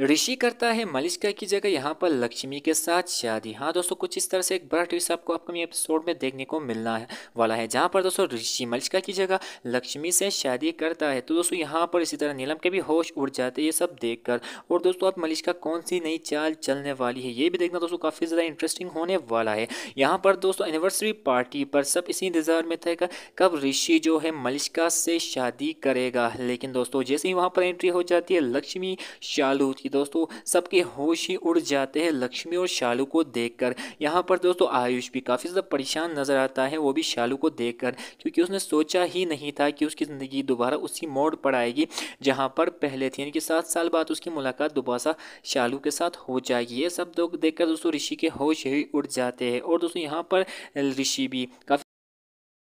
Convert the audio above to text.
ऋषि करता है मलिश्का की जगह यहाँ पर लक्ष्मी के साथ शादी हाँ दोस्तों कुछ इस तरह से एक बड़ा ट्विस्ट आपको अपकमिंग एपिसोड में देखने को मिलना है वाला है जहाँ पर दोस्तों ऋषि मलिश्का की जगह लक्ष्मी से शादी करता है तो दोस्तों यहाँ पर इसी तरह नीलम के भी होश उड़ जाते हैं ये सब कर और दोस्तों अब मलिश्का कौन सी नई चाल चलने वाली है ये भी देखना दोस्तों काफ़ी ज़्यादा इंटरेस्टिंग होने वाला है यहाँ पर दोस्तों एनिवर्सरी पार्टी पर सब इसी इंतजार में थे कब ऋषि जो है मलिश्का से शादी करेगा लेकिन दोस्तों जैसे ही वहाँ पर एंट्री हो जाती है लक्ष्मी शालू कि दोस्तों सबके होश ही उड़ जाते हैं लक्ष्मी और शालू को देख कर यहाँ पर दोस्तों आयुष भी काफ़ी ज़्यादा परेशान नज़र आता है वो भी शालू को कर क्योंकि उसने सोचा ही नहीं था कि उसकी ज़िंदगी दोबारा उसी मोड़ पर आएगी जहाँ पर पहले थी यानी कि सात साल बाद उसकी मुलाकात दोबारा शालू के साथ हो जाएगी ये सब देखकर दोस्तों ऋषि के होश ही उड़ जाते हैं और दोस्तों यहाँ पर ऋषि भी काफ़ी